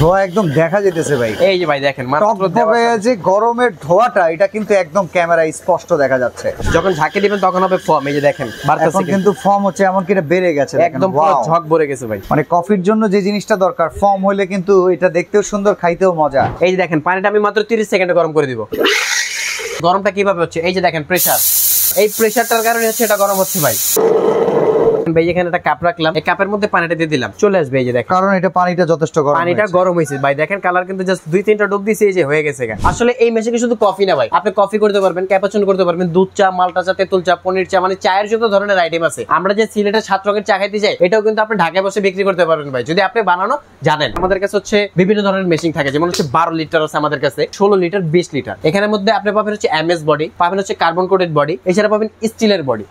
ধোয়া একদম দেখা যেতেছে ভাই এই যে ভাই দেখেন যে গরমের ধোয়াটা এটা কিন্তু একদম ক্যামেরা স্পষ্ট দেখা যাচ্ছে যখন ঝাঁকে দিবেন তখন হবে ফর্ম এই যে দেখেন এখন কিন্তু ফর্ম হচ্ছে এমনকি এটা বেড়ে গেছে একদম ঝক ভরে গেছে ভাই মানে কফির জন্য যে জিনিসটা দরকার ফর্ম হলে কিন্তু এটা দেখতেও সুন্দর খাইতেও মজা এই যে দেখেন পানিটা আমি মাত্র তিরিশ সেকেন্ডে গরম করে দিব গরমটা কিভাবে হচ্ছে এই যে দেখেন প্রেশার এই প্রেশারটার কারণে হচ্ছে এটা গরম হচ্ছে ভাই ভাই এখানে একটা কাপ রাখলাম এই কাপের মধ্যে পানিটা দিয়ে দিলাম চলে আসবে এই যে দেখেন কারণ এটা পানিটা যথেষ্ট গরম পানিটা গরম হয়েছে ভাই দেখেন কালার কিন্তু জাস্ট দুই তিনটা ডুব দিয়েছে এই যে হয়ে গেছে আসলে এই মেশিনে শুধু কফি না ভাই আপনি কফি করতে পারবেন ক্যাপাচুন করতে পারবেন দুধ চা মালটা চা তেঁতুল চা পনির চা মানে চায়ের যত ধরনের আইটেম আছে আমরা যে সিলেটের সাত রঙের চা খাইতে যাই এটাও কিন্তু আপনি ঢাকায় বসে বিক্রি করতে পারবেন ভাই যদি আপনি বানানো জানেন আমাদের কাছে হচ্ছে বিভিন্ন ধরনের মেশিন থাকে যেমন হচ্ছে বারো লিটার আছে আমাদের কাছে ষোলো লিটার বিশ লিটার এখানে মধ্যে আপনি পাবেন হচ্ছে এম এস বডি পাবেন হচ্ছে কার্বন কোটেড বডি এছাড়া পাবেন স্টিলের বডি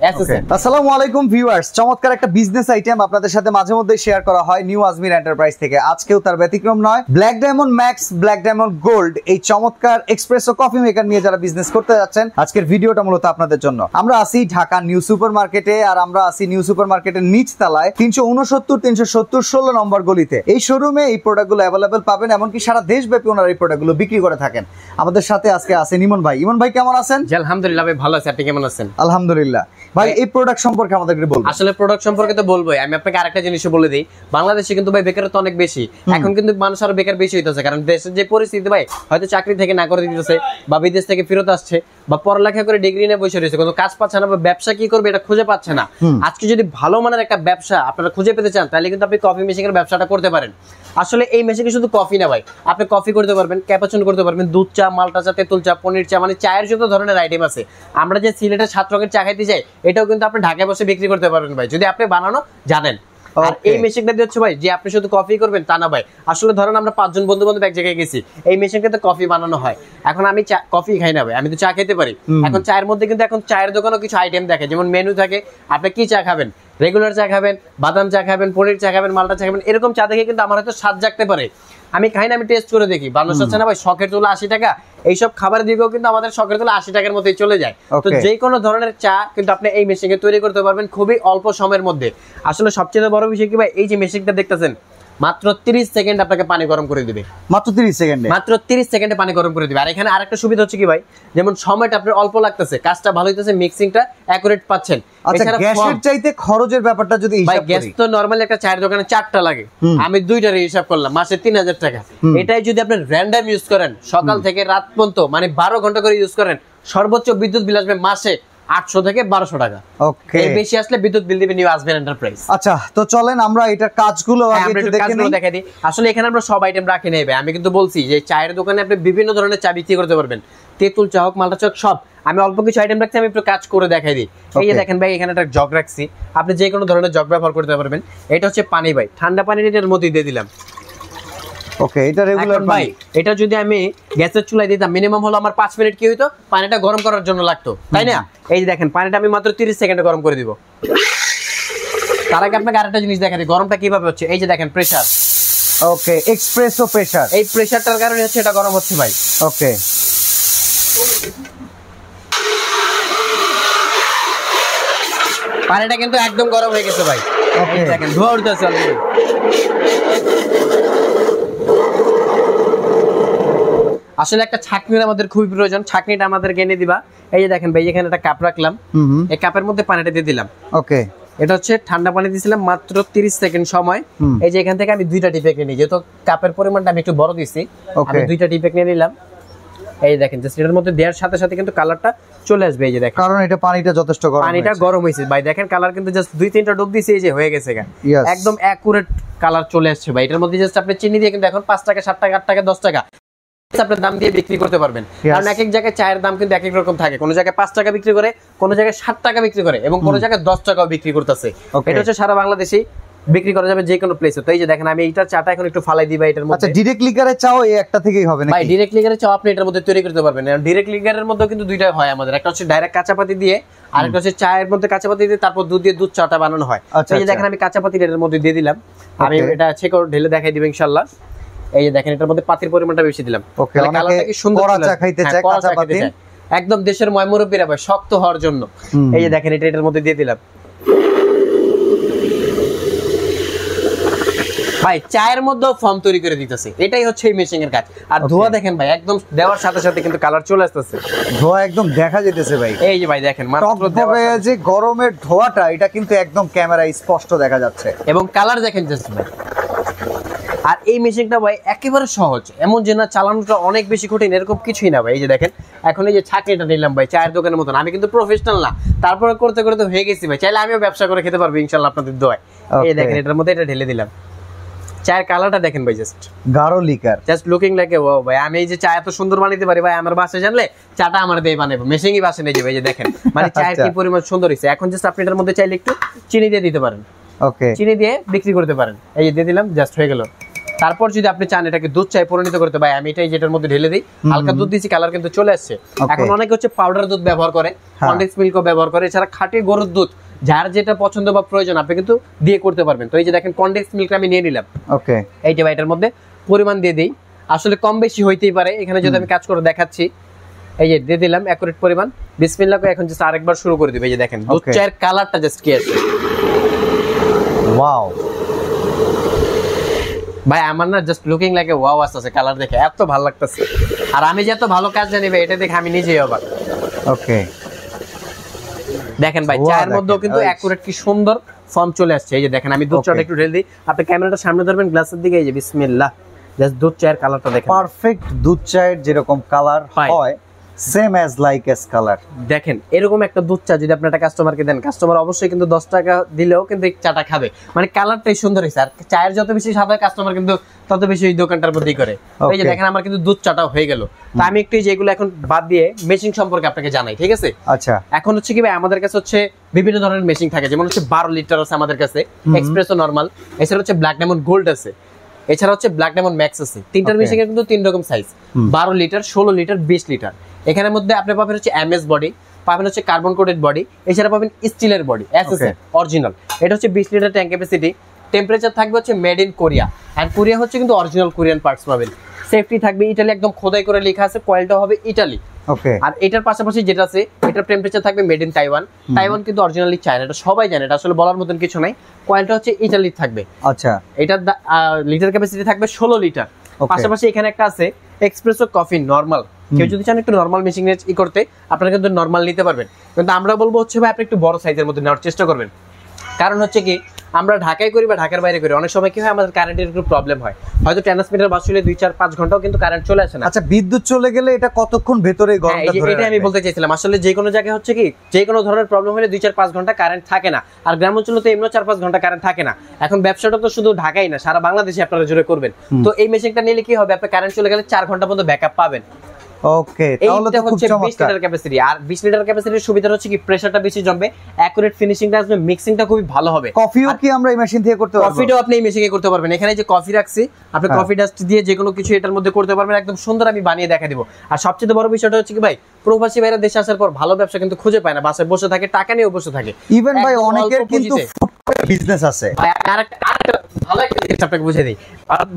আসসালামু আলাইকুম ভিউয়ার্স চমৎকার চমৎকার একটা বিজনেস আইটেম আপনাদের সাথে মাঝে মধ্যে শেয়ার করা হয় নিউ আজমির এন্টারপ্রাইজ থেকে আজকেও তার ব্যতিক্রম নয় black diamond max black diamond gold এই চমৎকার এক্সপ্রেস ও কফি মেকার নিয়ে যারা বিজনেস করতে যাচ্ছেন আজকের ভিডিওটা মূলত আপনাদের জন্য আমরা আসি ঢাকা নিউ সুপার মার্কেটে আর আমরা আসি নিউ সুপার মার্কেটের নিচ তালায় তিনশো উনসত্তর তিনশো সত্তর ষোলো নম্বর গলিতে এই শোরুমে এই প্রোডাক্টগুলো অ্যাভেলেবেল পাবেন এমনকি সারা দেশব্যাপী ওনারা এই প্রোডাক্টগুলো বিক্রি করে থাকেন আমাদের সাথে আজকে আছেন ইমন ভাই ইমন ভাই কেমন আছেন আলহামদুলিল্লাহ ভাই ভালো আপনি কেমন আছেন আলহামদুলিল্লাহ ভাই এই প্রোডাক্ট সম্পর্কে আমাদের বলুন আসলে প্রোডাক্ট সম্পর্কে তো বলবোই আমি আপনাকে আরেকটা জিনিস বলে দিই বাংলাদেশে কিন্তু ভাই বেকারত্ব অনেক বেশি এখন কিন্তু মানুষ আরো বেকার বেশি হইতেছে কারণ দেশের যে পরিস্থিতি ভাই হয়তো চাকরি থেকে না করে দিতেছে বা বিদেশ থেকে ফেরত আসছে বা পড়ালেখা করে ডিগ্রি নিয়ে বসে রয়েছে কোনো কাজ পাচ্ছে না বা ব্যবসা কি করবে এটা খুঁজে পাচ্ছে না আজকে যদি ভালো মানের একটা ব্যবসা আপনারা খুঁজে পেতে চান তাহলে কিন্তু আপনি কফি মেশিনের ব্যবসাটা করতে পারেন আসলে এই মেশিনে শুধু কফি না ভাই আপনি কফি করতে পারবেন ক্যাপাচন করতে পারবেন দুধ চা মালটা চা তেঁতুল চা পনির চা মানে চায়ের যত ধরনের আইটেম আছে আমরা যে সিলেটের সাত রঙের চা খাইতে যাই এটাও কিন্তু আপনি ঢাকায় বসে বিক্রি করতে পারবেন ভাই যদি আপনি বানানো জানেন আর এই মেশিনটা দিয়ে হচ্ছে ভাই যে আপনি শুধু কফি করবেন তা না ভাই আসলে ধরেন আমরা পাঁচজন বন্ধু বান্ধব এক জায়গায় গেছি এই মেশিনকে তো কফি বানানো হয় এখন আমি কফি খাই না ভাই আমি তো চা খেতে পারি এখন চায়ের মধ্যে কিন্তু এখন চায়ের দোকানও কিছু আইটেম দেখে যেমন মেনু থাকে আপনি কি চা খাবেন রেগুলার চা খাবেন বাদাম চা খাবেন পনির চা খাবেন মালটা চা খাবেন এরকম চা দেখে কিন্তু আমার হয়তো স্বাদ জাগতে পারে আমি খাই না আমি টেস্ট করে দেখি বাংলাদেশ হচ্ছে না ভাই শখের তুলা আশি টাকা এইসব খাবার দিকেও কিন্তু আমাদের শখের তুলে আশি টাকার মধ্যেই চলে যায় তো যে কোনো ধরনের চা কিন্তু আপনি এই মেশিনে তৈরি করতে পারবেন খুবই অল্প সময়ের মধ্যে আসলে সবচেয়ে বড় বিষয় কি ভাই এই যে মেশিনটা দেখতেছেন মাত্র 30 সেকেন্ড আপনাকে পানি গরম করে দিবে মাত্র 30 সেকেন্ড মাত্র 30 সেকেন্ডে পানি গরম করে দিবে আর এখানে আরেকটা সুবিধা হচ্ছে কি ভাই যেমন সময়টা আপনার অল্প লাগতেছে কাজটা ভালো হইতেছে মিক্সিংটা অ্যাকুরেট পাচ্ছেন আচ্ছা গ্যাসের চাইতে খরচের ব্যাপারটা যদি হিসাব গ্যাস তো নরমালি একটা চায়ের দোকানে চারটা লাগে আমি দুইটার হিসাব করলাম মাসে 3000 টাকা এটাই যদি আপনি র্যান্ডম ইউজ করেন সকাল থেকে রাত পর্যন্ত মানে 12 ঘন্টা করে ইউজ করেন সর্বোচ্চ বিদ্যুৎ বিল আসবে মাসে আটশো থেকে বারোশো টাকা ওকে বেশি আসলে বিদ্যুৎ বিল নিউ আসবেন এন্টারপ্রাইজ আচ্ছা তো চলেন আমরা এটার কাজগুলো হ্যাঁ, দেখে দিই আসলে এখানে আমরা সব আইটেম রাখি নাই ভাই আমি কিন্তু বলছি যে চায়ের দোকানে আপনি বিভিন্ন ধরনের চা বিক্রি করতে পারবেন তেঁতুল চা হোক মালটা চক সব আমি অল্প কিছু আইটেম রাখছি আমি একটু কাজ করে দেখাই দিই এই যে দেখেন ভাই এখানে একটা জগ রাখছি আপনি যে কোনো ধরনের জগ ব্যবহার করতে পারবেন এটা হচ্ছে পানি ভাই ঠান্ডা পানি এটার মধ্যে দিয়ে দিলাম ওকে এটা রেগুলার ভাই এটা যদি আমি গ্যাসের চুলায় দিতাম মিনিমাম হলো আমার 5 মিনিট কি হইতো পানিটা গরম করার জন্য লাগতো তাই না এই যে দেখেন পানিটা আমি মাত্র 30 সেকেন্ডে গরম করে দিব তার আগে আপনাকে আরেকটা জিনিস দেখাই গরমটা কিভাবে হচ্ছে এই যে দেখেন প্রেসার ওকে এক্সপ্রেসো প্রেসার এই প্রেসারটার কারণে হচ্ছে এটা গরম হচ্ছে ভাই ওকে পানিটা কিন্তু একদম গরম হয়ে গেছে ভাই ওকে দেখেন ধোয়া উঠতেছে অলরেডি আসলে একটা ছাকনির আমাদের খুবই প্রয়োজন ছাকনিটা আমাদের এনে দিবা এই যে দেখেন ভাই এখানে একটা কাপ রাখলাম এই কাপের মধ্যে পানিটা দিয়ে দিলাম ওকে এটা হচ্ছে ঠান্ডা পানি দিয়েছিলাম মাত্র 30 সেকেন্ড সময় এই যে এখান থেকে আমি দুইটা টিপেক নিয়ে যেহেতু কাপের পরিমাণটা আমি একটু বড় দিছি আমি দুইটা টিপে কিনে নিলাম এই দেখেন জাস্ট এটার মধ্যে দেওয়ার সাথে সাথে কিন্তু কালারটা চলে আসবে এই যে দেখেন কারণ এটা পানিটা যথেষ্ট গরম পানিটা গরম হইছে ভাই দেখেন কালার কিন্তু জাস্ট দুই তিনটা ডুব দিয়েছে এই যে হয়ে গেছে একদম অ্যাকুরেট কালার চলে আসছে ভাই এটার মধ্যে জাস্ট আপনি চিনি দিয়ে কিন্তু এখন পাঁচ টাকা সাত টাকা আট টাকা দশ টাকা আপনার দাম দিয়ে বিক্রি করতে পারবেন কারণ এক এক জায়গায় চায়ের দাম কিন্তু এক এক রকম থাকে কোনো জায়গায় পাঁচ টাকা বিক্রি করে কোনো জায়গায় সাত টাকা বিক্রি করে এবং কোনো জায়গায় দশ টাকাও বিক্রি করতেছে এটা হচ্ছে সারা বাংলাদেশে বিক্রি করা যাবে যে কোনো প্লেসে তো এই যে দেখেন আমি এইটার চাটা এখন একটু ফালাই দিবা এটার মধ্যে আচ্ছা ডাইরেক্ট লিকারে চাও এই একটা থেকেই হবে নাকি ভাই ডাইরেক্ট লিকারে চাও আপনি এটার মধ্যে তৈরি করতে পারবেন কারণ ডাইরেক্ট লিকারের মধ্যে কিন্তু দুইটা হয় আমাদের একটা হচ্ছে ডাইরেক্ট কাঁচাপাতি দিয়ে আর একটা হচ্ছে চায়ের মধ্যে কাঁচাপাতি দিয়ে তারপর দুধ দিয়ে দুধ চাটা বানানো হয় আচ্ছা, এই যে আচ্ছা। দেখেন আমি কাঁচাপাতি এটার মধ্যে দিয়ে দিলাম আমি এটা চেক ঢেলে দেখাই দিব ইনশাআল্লাহ এই যে দেখেন এটার মধ্যে পাতির পরিমাণটা বেশি দিলাম মানে হ্যাঁ, একদম দেশের ময়মুরব্বীরা ভাই শক্ত হওয়ার জন্য এই যে দেখেন এটা এটার মধ্যে দিয়ে দিলাম ভাই চায়ের মধ্যেও ফর্ম তৈরি করে দিতেছে এটাই হচ্ছে এই মেশিং এর কাজ আর ধোয়া দেখেন ভাই একদম দেওয়ার সাথে সাথে কিন্তু কালার চলে আসতেছে ধোয়া একদম দেখা যেতেছে ভাই এই যে ভাই দেখেন যে গরমের ধোয়াটা এটা কিন্তু একদম ক্যামেরা স্পষ্ট দেখা যাচ্ছে এবং কালার দেখেন জাস্ট ভাই আর এই মেশিনটা ভাই একেবারে সহজ এমন যে না চালানোটা অনেক বেশি কঠিন এরকম কিছুই না ভাই এই যে দেখেন এখন এই যে ছাকনিটা নিলাম ভাই চায়ের দোকানের মতন আমি কিন্তু প্রফেশনাল না তারপরে করতে করতে হয়ে গেছি ভাই চাইলে আমিও ব্যবসা করে খেতে পারবো ইনশাল্লাহ আপনাদের দোয়ায় এই দেখেন এটার মধ্যে এটা ঢেলে দিলাম চায়ের কালারটা দেখেন ভাই জাস্ট গাঢ় লিকার জাস্ট লুকিং লাগে ও ভাই আমি এই যে চা এত সুন্দর বানাইতে পারি ভাই আমার বাসায় জানলে চাটা আমার দিয়ে বানাবো মেশিনই বাসে নিয়ে যাবে যে দেখেন মানে চায়ের কি আচ্ছা। পরিমাণ সুন্দর হয়েছে এখন জাস্ট আপনি এটার মধ্যে চাইলে একটু চিনি দিয়ে দিতে পারেন ওকে চিনি দিয়ে বিক্রি করতে পারেন এই যে দিয়ে দিলাম জাস্ট হয়ে গেল তারপর যদি আপনি চান এটাকে দুধ চাই পরিণত করতে ভাই আমি এটাই যেটার মধ্যে ঢেলে দিই হালকা দুধ দিয়েছি কালার কিন্তু চলে আসছে এখন অনেকে হচ্ছে পাউডার দুধ ব্যবহার করে কন্ডেন্স হ্যাঁ। মিল্ক ব্যবহার করে এছাড়া খাটি গরুর দুধ যার যেটা পছন্দ বা প্রয়োজন আপনি কিন্তু দিয়ে করতে পারবেন তো এই যে দেখেন কন্ডেন্স মিল্ক আমি নিয়ে নিলাম ওকে এইটা বা এটার মধ্যে পরিমাণ দিয়ে দিই আসলে কম বেশি হইতেই পারে এখানে যদি আমি কাজ করে দেখাচ্ছি এই যে দিয়ে দিলাম অ্যাকুরেট পরিমাণ বিসমিল্লাহ এখন জাস্ট আরেকবার শুরু করে দিবে এই যে দেখেন দুধ চায়ের কালারটা জাস্ট কি আছে ওয়াও ভাই আমার না জাস্ট লুকিং লাগে ওয়াও আসতেছে কালার দেখে এত ভালো লাগতেছে আর আমি যে এত ভালো কাজ জানি ভাই এটা দেখে আমি নিজেই অবাক ওকে দেখেন ভাই চায়ের মধ্যেও কিন্তু অ্যাকুরেট কি সুন্দর ফর্ম চলে আসছে এই যে দেখেন আমি দুধ চাটা একটু ঢেলে দিই আপনি ক্যামেরাটা সামনে ধরবেন গ্লাসের দিকে এই যে বিসমিল্লাহ জাস্ট দুধ চায়ের কালারটা দেখেন পারফেক্ট দুধ চায়ের যেরকম কালার হয় same as like as colour দেখেন এরকম একটা দুধ চা যদি আপনি একটা কাস্টমারকে দেন কাস্টমার অবশ্যই কিন্তু দশ টাকা দিলেও কিন্তু এই চাটা খাবে মানে কালারটাই সুন্দর হয়েছে আর চায়ের যত বেশি হয় কাস্টমার কিন্তু তত বেশি ওই দোকানটার প্রতি করে এই যে দেখেন আমার কিন্তু দুধ চাটাও হয়ে গেল তা আমি একটু যেগুলো এখন বাদ দিয়ে মেশিন সম্পর্কে আপনাকে জানাই ঠিক আছে আচ্ছা এখন হচ্ছে কি ভাই আমাদের কাছে হচ্ছে বিভিন্ন ধরনের মেশিন থাকে যেমন হচ্ছে বারো লিটার আছে আমাদের কাছে এক্সপ্রেসও নর্মাল এছাড়া হচ্ছে ব্ল্যাক ডায়মন্ড গোল্ড আছে এছাড়া হচ্ছে ব্ল্যাক ডায়মন্ড ম্যাক্স আছে তিনটার মেশিনের কিন্তু তিন রকম সাইজ বারো লিটার ষোলো লিটার বিশ লিটার এখানের মধ্যে আপনি পাবেন হচ্ছে এম এস বডি পাবেন হচ্ছে কার্বন কোটেড বডি এছাড়া পাবেন স্টিলের বডি অ্যাসেসের অরিজিনাল এটা হচ্ছে বিশ লিটার ট্যাঙ্ক ক্যাপাসিটি টেম্পারেচার থাকবে হচ্ছে made in Korea and Korea হচ্ছে কিন্তু অরিজিনাল কোরিয়ান পার্টস পাবেন সেফটি থাকবে ইটালি একদম খোদাই করে লেখা আছে কয়েলটা হবে ইটালি ওকে আর এটার পাশাপাশি যেটা আছে এটার টেম্পারেচার থাকবে মেড ইন তাইওয়ান তাইওয়ান কিন্তু অরিজিনালি চায়না এটা সবাই জানে এটা আসলে বলার মতন কিছু নাই কয়েলটা হচ্ছে ইটালির থাকবে আচ্ছা এটার লিটার ক্যাপাসিটি থাকবে ষোলো লিটার পাশাপাশি এখানে একটা আছে এক্সপ্রেসো কফি নর্মাল কেউ যদি চান একটু নর্মাল মেশিং ই করতে আপনারা কিন্তু নর্মাল নিতে পারবেন কিন্তু আমরা বলবো হচ্ছে ভাই আপনি একটু বড় সাইজের মধ্যে নেওয়ার চেষ্টা করবেন কারণ হচ্ছে কি আমরা ঢাকায় করি বা ঢাকার বাইরে করি অনেক সময় কি হয় আমাদের কারেন্টের একটু প্রবলেম হয় হয়তো ট্রান্সমিটার বাস চলে দুই চার পাঁচ ঘন্টাও কিন্তু কারেন্ট চলে আসে না আচ্ছা বিদ্যুৎ চলে গেলে এটা কতক্ষণ ভেতরে হ্যাঁ, এটা আমি বলতে চাইছিলাম আসলে যে কোনো জায়গায় হচ্ছে কি যে কোনো ধরনের প্রবলেম হলে দুই চার পাঁচ ঘন্টা কারেন্ট থাকে না আর গ্রাম অঞ্চলে তো এমনিও চার পাঁচ ঘন্টা কারেন্ট থাকে না এখন ব্যবসাটা তো শুধু ঢাকাই না সারা বাংলাদেশে আপনারা জুড়ে করবেন তো এই মেশিনটা নিলে কি হবে আপনার কারেন্ট চলে গেলে চার ঘন্টা পর্যন্ত ব্যাকআপ পাবেন ওকে তাহলে তো 20 লিটার ক্যাপাসিটি আর 20 লিটার ক্যাপাসিটির সুবিধা হচ্ছে কি প্রেসারটা বেশি জমবে অ্যাকুরেট ফিনিশিংটা আসবে মিক্সিংটা খুবই ভালো হবে কফিও কি আমরা এই মেশিন থেকে করতে পারবো কফিটাও আপনি এই মেশিনে করতে পারবেন এখানে যে কফি রাখছি আপনি কফি হ্যাঁ। ডাস্ট দিয়ে যে কোনো কিছু এটার মধ্যে করতে পারবেন একদম সুন্দর আমি বানিয়ে দেখা আর সবচেয়ে বড় বিষয়টা হচ্ছে কি ভাই প্রবাসী ভাইরা দেশে আসার পর ভালো ব্যবসা কিন্তু খুঁজে পায় না বাসায় বসে থাকে টাকা নিয়ে বসে থাকে ইভেন ভাই অনেকের কিন্তু বিজনেস আছে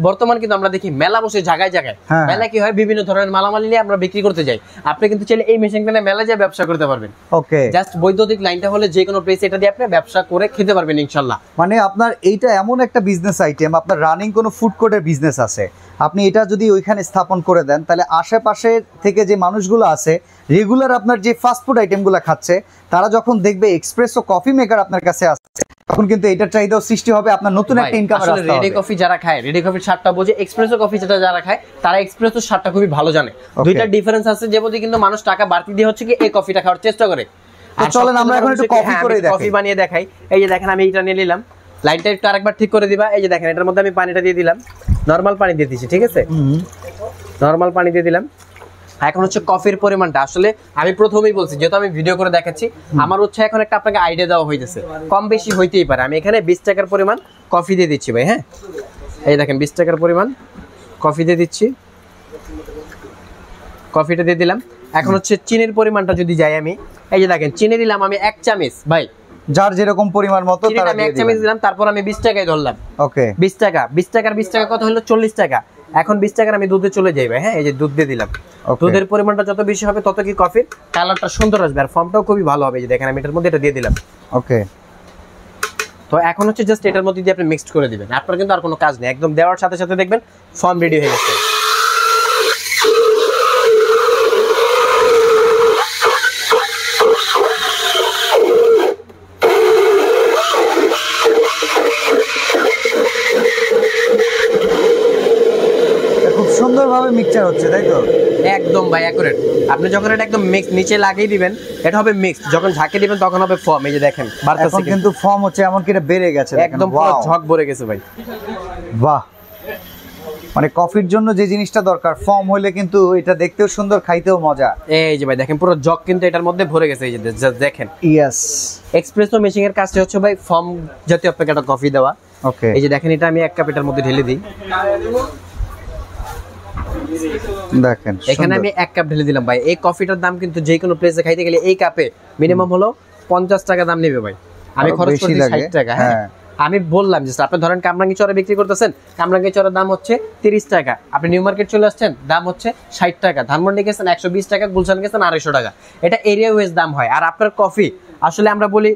বর্তমান কিন্তু আমরা দেখি মেলা বসে জায়গায় জায়গায় হ্যাঁ। মেলা কি হয় বিভিন্ন ধরনের মালামাল নিয়ে আমরা বিক্রি করতে যাই আপনি কিন্তু চাইলে এই মেশিন কিনে মেলা যায় ব্যবসা করতে পারবেন ওকে জাস্ট বৈদ্যুতিক লাইনটা হলে যে কোনো প্লেস এটা দিয়ে আপনি ব্যবসা করে খেতে পারবেন ইনশাল্লাহ মানে আপনার এইটা এমন একটা বিজনেস আইটেম আপনার রানিং কোনো ফুড কোর্টের বিজনেস আছে আপনি এটা যদি ওইখানে স্থাপন করে দেন তাহলে আশেপাশে থেকে যে মানুষগুলো আছে রেগুলার আপনার যে ফাস্টফুড আইটেমগুলো খাচ্ছে তারা যখন দেখবে এক্সপ্রেস ও কফি মেকার আপনার কাছে আসছে তখন কিন্তু এটার চাহিদাও সৃষ্টি হবে আপনার নতুন একটা ইনকাম আসলে রেডি কফি যারা খায় রেডি কফি স্বাদটা বোঝে এক্সপ্রেসো কফি যেটা যারা খায় তারা এক্সপ্রেসো স্বাদটা খুবই ভালো জানে দুইটা ডিফারেন্স আছে যে মধ্যে কিন্তু মানুষ টাকা বাড়তি দিয়ে হচ্ছে কি এই কফিটা খাওয়ার চেষ্টা করে চলেন আমরা এখন একটু কফি হ্যাঁ, করে দেখাই কফি বানিয়ে দেখাই এই যে দেখেন আমি এটা নিয়ে নিলাম লাইনটা একটু আরেকবার ঠিক করে দিবা এই যে দেখেন এটার মধ্যে আমি পানিটা দিয়ে দিলাম নরমাল পানি দিয়ে দিছি ঠিক আছে নরমাল পানি দিয়ে দিলাম এখন হচ্ছে কফির পরিমাণটা আসলে আমি প্রথমেই বলছি যেহেতু আমি ভিডিও করে দেখাচ্ছি আমার হচ্ছে এখন একটা আপনাকে আইডিয়া দেওয়া হইতেছে কম বেশি হইতেই পারে আমি এখানে বিশ টাকার পরিমাণ কফি দিয়ে দিচ্ছি ভাই হ্যাঁ এই দেখেন বিশ টাকার পরিমাণ কফি দিয়ে দিচ্ছি কফিটা দিয়ে দিলাম এখন হচ্ছে চিনির পরিমাণটা যদি যাই আমি এই যে দেখেন চিনি দিলাম আমি এক চামচ ভাই যার যেরকম পরিমাণ মতো আমি এক চামচ দিলাম তারপর আমি বিশ টাকায় ধরলাম ওকে বিশ টাকা বিশ টাকার বিশ টাকা কত হলো চল্লিশ টাকা এখন বিশ টাকার আমি দুধে চলে যাইবে হ্যাঁ এই যে দুধ দিয়ে দিলাম দুধের পরিমাণটা যত বেশি হবে তত কি কফির কালারটা সুন্দর আসবে আর ফর্মটাও খুবই ভালো হবে যে দেখেন আমি এটার মধ্যে এটা দিয়ে দিলাম ওকে তো এখন হচ্ছে জাস্ট এটার মধ্যে দিয়ে আপনি মিক্সড করে দিবেন আপনার কিন্তু আর কোনো কাজ নেই একদম দেওয়ার সাথে সাথে দেখবেন ফর্ম রেডি হয়ে গেছে পিকচার হচ্ছে তাই তো একদম ভাই অ্যাকুরেট আপনি যখন এটা একদম মিক্স নিচে লাগিয়ে দিবেন এটা হবে মিক্স যখন ঝাঁকে দিবেন তখন হবে ফর্ম এই যে দেখেন এখন কিন্তু ফর্ম হচ্ছে এমনকি এটা বেড়ে গেছে একদম পুরো ঝক ভরে গেছে ভাই বাহ মানে কফির জন্য যে জিনিসটা দরকার ফর্ম হলে কিন্তু এটা দেখতেও সুন্দর খাইতেও মজা এই যে ভাই দেখেন পুরো জগ কিন্তু এটার মধ্যে ভরে গেছে এই যে দেখেন ইয়েস এক্সপ্রেসো মেশিং এর কাজটা হচ্ছে ভাই ফর্ম জাতীয় প্যাকেট একটা কফি দেওয়া ওকে এই যে দেখেন এটা আমি এক কাপ এটার মধ্যে ঢেলে দিই দেখেন এখানে আমি এক কাপ ঢেলে দিলাম ভাই এই কফিটার দাম কিন্তু যে কোনো প্লেসে খাইতে গেলে এই কাপে মিনিমাম হলো পঞ্চাশ টাকা দাম নেবে ভাই আমি খরচ করছি ষাট টাকা হ্যাঁ? হ্যাঁ আমি বললাম যে আপনি ধরেন কামরাঙ্গি চরে বিক্রি করতেছেন কামরাঙ্গি চরের দাম হচ্ছে তিরিশ টাকা আপনি নিউ মার্কেট চলে আসছেন দাম হচ্ছে ষাট টাকা ধানমন্ডি গেছেন একশো বিশ টাকা গুলশান গেছেন আড়াইশো টাকা এটা এরিয়া ওয়েজ দাম হয় আর আপনার কফি আসলে আমরা বলি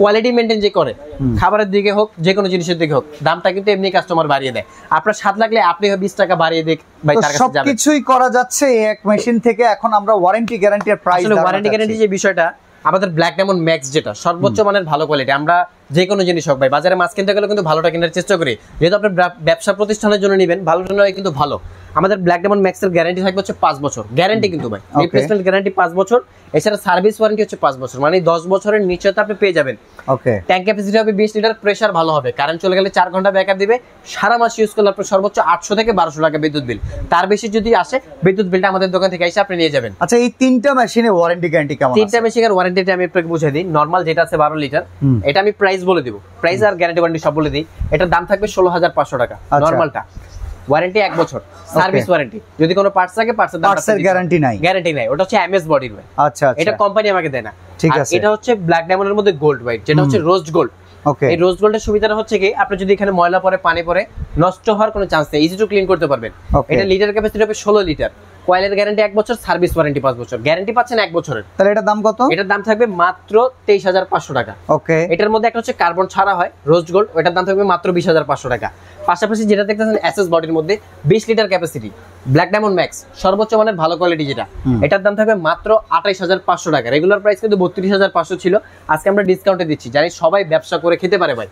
কোয়ালিটি মেনটেন যে করে খাবারের দিকে হোক যে কোনো জিনিসের দিকে হোক দামটা কিন্তু এমনি কাস্টমার বাড়িয়ে দেয় আপনার স্বাদ লাগলে আপনি বিশ টাকা বাড়িয়ে দিক ভাই তার কাছে যাবে কিছুই করা যাচ্ছে এক মেশিন থেকে এখন আমরা ওয়ারেন্টি গ্যারান্টি আর প্রাইস ওয়ারেন্টি গ্যারান্টি যে বিষয়টা আমাদের ব্ল্যাক ডেমন ম্যাক্স যেটা সর্বোচ্চ মানের ভালো কোয়ালিটি আমরা যে কোনো জিনিস হোক ভাই বাজারে মাছ কিনতে গেলে কিন্তু ভালোটা কেনার চেষ্টা করি যেহেতু আপনার ব্যবসা প্রতিষ্ঠানের জন্য নেবেন ভালোটা নয় কিন্তু ভালো আমাদের ব্ল্যাক ডায়মন্ড ম্যাক্সের গ্যারান্টি থাকবে হচ্ছে পাঁচ বছর গ্যারান্টি কিন্তু ভাই রিপ্লেসমেন্ট গ্যারান্টি পাঁচ বছর এছাড়া সার্ভিস ওয়ারেন্টি হচ্ছে পাঁচ বছর মানে দশ বছরের নিচে তো আপনি পেয়ে যাবেন ওকে ট্যাঙ্ক ক্যাপাসিটি হবে বিশ লিটার প্রেশার ভালো হবে কারেন্ট চলে গেলে চার ঘন্টা ব্যাকআপ দিবে সারা মাস ইউজ করলে আপনার সর্বোচ্চ আটশো থেকে বারোশো টাকা বিদ্যুৎ বিল তার বেশি যদি আসে বিদ্যুৎ বিলটা আমাদের দোকান থেকে এসে আপনি নিয়ে যাবেন আচ্ছা এই তিনটা মেশিনে ওয়ারেন্টি গ্যারান্টি কেমন তিনটা মেশিনের ওয়ারেন্টিটা আমি আপনাকে বুঝে দিই নর্মাল যেটা আছে বারো লিটার এটা আমি প্রাইস বলে দিব প্রাইস আর গ্যারান্টি ওয়ারেন্টি সব বলে দিই এটার দাম থাকবে ষোলো হাজার পাঁচশো টাকা নর্মালটা আচ্ছা। ওয়ারেন্টি এক বছর সার্ভিস ওয়ারেন্টি যদি কোনো পার্টস থাকে পার্টসের দাম পার্টসের গ্যারান্টি নাই গ্যারান্টি নাই ওটা হচ্ছে এমএস বডি ভাই আচ্ছা আচ্ছা এটা কোম্পানি আমাকে দেয় না ঠিক আছে এটা হচ্ছে ব্ল্যাক ডায়মন্ডের মধ্যে গোল্ড হোয়াইট যেটা হচ্ছে রোজ গোল্ড ওকে এই রোজ গোল্ডের সুবিধাটা হচ্ছে কি আপনি যদি এখানে ময়লা পরে পানি পরে নষ্ট হওয়ার কোনো চান্স নেই ইজি টু ক্লিন করতে পারবেন এটা লিটার ক্যাপাসিটি হবে 16 লিটার কয়েলের গ্যারান্টি এক বছর সার্ভিস ওয়ারেন্টি পাঁচ বছর গ্যারান্টি পাচ্ছেন এক বছরের তাহলে এটার দাম কত এটার দাম থাকবে মাত্র তেইশ হাজার পাঁচশো টাকা ওকে এটার মধ্যে একটা হচ্ছে কার্বন ছাড়া হয় রোজ গোল্ড ওটার দাম থাকবে মাত্র বিশ হাজার পাঁচশো টাকা পাশাপাশি যেটা দেখতেছেন এসএস বডির মধ্যে বিশ litre capacity black diamond max সর্বোচ্চ মানের ভালো কোয়ালিটি যেটা এটার দাম থাকবে মাত্র আঠাইশ হাজার পাঁচশো টাকা রেগুলার প্রাইস কিন্তু বত্রিশ হাজার পাঁচশো ছিল আজকে আমরা ডিসকাউন্টে দিচ্ছি জানি সবাই ব্যবসা করে খেতে পারে ভাই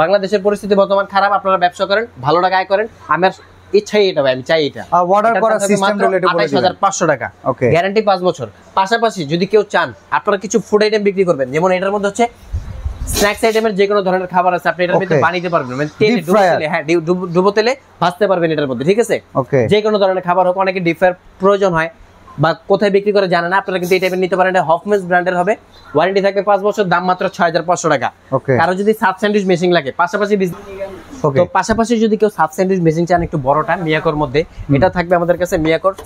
বাংলাদেশের পরিস্থিতি বর্তমান খারাপ আপনারা ব্যবসা করেন ভালো টাকা আয় করেন আমার ইচ্ছাই এটা আমি চাই এটা অর্ডার সিস্টেম রিলেটেড বলে টাকা ওকে গ্যারান্টি 5 বছর পাশাপাশি যদি কেউ চান আপনারা কিছু ফুড আইটেম বিক্রি করবেন যেমন এটার মধ্যে হচ্ছে স্ন্যাক্স আইটেমের যে কোনো ধরনের খাবার আছে আপনি এটার মধ্যে বানিয়ে পারবেন মানে তেলে ডুবতেলে হ্যাঁ ভাজতে পারবেন এটার মধ্যে ঠিক আছে যে কোনো ধরনের খাবার হোক অনেকে প্রয়োজন হয় বা কোথায় বিক্রি করে জানে না আপনারা কিন্তু এই টাইপের নিতে পারেন এটা ব্র্যান্ডের হবে ওয়ারেন্টি থাকবে পাঁচ বছর দাম মাত্র ছয় হাজার পাঁচশো টাকা কারো যদি সাত স্যান্ডউইচ মেশিন লাগে পাশাপাশি তো পাশাপাশি যদি কেউ সাব স্যান্ডউইচ মেশিন চান একটু বড়টা মধ্যে এটা থাকবে আমাদের কাছে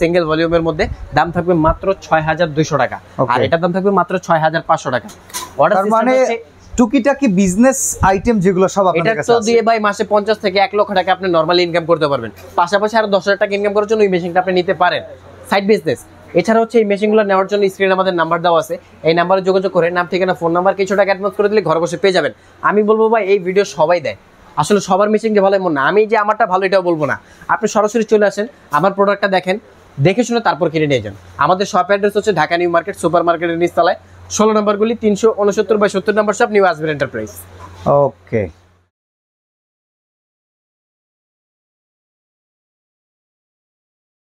সিঙ্গেল ভলিউমের মধ্যে দাম থাকবে মাত্র ছয় হাজার দুইশো টাকা আর এটার দাম থাকবে মাত্র ছয় হাজার পাঁচশো টাকা অর্ডার মানে টুকিটাকি বিজনেস আইটেম যেগুলো সব দিয়ে ভাই মাসে থেকে লক্ষ টাকা আপনি ইনকাম করতে পারবেন পাশাপাশি টাকা ইনকাম করার জন্য মেশিনটা আপনি নিতে পারেন সাইড বিজনেস এছাড়া হচ্ছে এই মেশিনগুলো নেওয়ার জন্য স্ক্রিনে আমাদের নাম্বার দেওয়া আছে এই নাম্বারে যোগাযোগ করে নাম ঠিকানা ফোন নাম্বার কিছু টাকা অ্যাডভান্স করে দিলে ঘর বসে পেয়ে যাবেন আমি বলবো ভাই এই ভিডিও সবাই দেয় আসলে সবার যে ভালো এমন না আমি যে আমারটা ভালো এটাও বলবো না আপনি সরাসরি চলে আসেন আমার প্রোডাক্টটা দেখেন দেখে শুনে তারপর কিনে নিয়ে যান আমাদের শপ অ্যাড্রেস হচ্ছে ঢাকা নিউ মার্কেট সুপার মার্কেটের নিচতলায় ষোলো নম্বরগুলি তিনশো উনসত্তর বা সত্তর নম্বর শপ নিউ আসবেন এন্টারপ্রাইজ ওকে